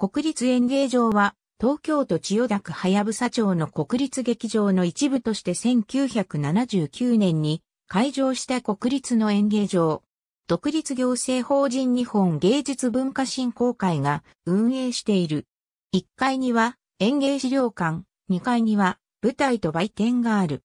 国立演芸場は、東京都千代田区早草町の国立劇場の一部として1979年に開場した国立の演芸場。独立行政法人日本芸術文化振興会が運営している。1階には演芸資料館、2階には舞台と売店がある。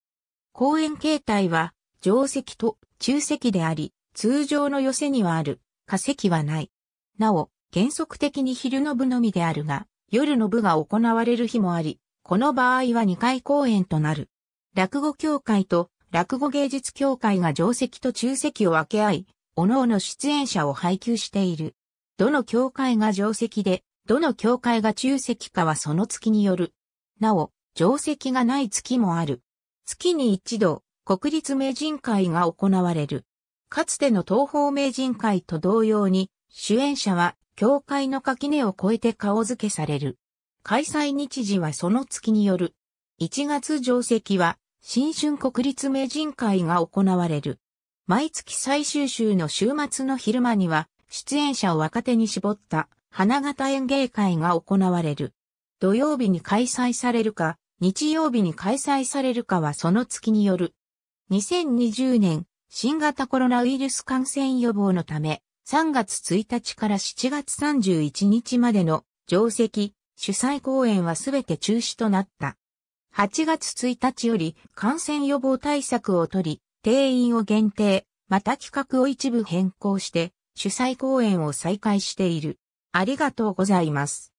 公演形態は上席と中席であり、通常の寄せにはある、化石はない。なお、原則的に昼の部のみであるが、夜の部が行われる日もあり、この場合は2回公演となる。落語協会と落語芸術協会が上席と中席を分け合い、各々出演者を配給している。どの協会が上席で、どの協会が中席かはその月による。なお、定席がない月もある。月に一度、国立名人会が行われる。かつての東方名人会と同様に、主演者は教会の垣根を越えて顔付けされる。開催日時はその月による。1月定席は、新春国立名人会が行われる。毎月最終週の週末の昼間には、出演者を若手に絞った花形演芸会が行われる。土曜日に開催されるか、日曜日に開催されるかはその月による。2020年、新型コロナウイルス感染予防のため、3月1日から7月31日までの定席、主催公演はすべて中止となった。8月1日より感染予防対策をとり、定員を限定、また企画を一部変更して、主催公演を再開している。ありがとうございます。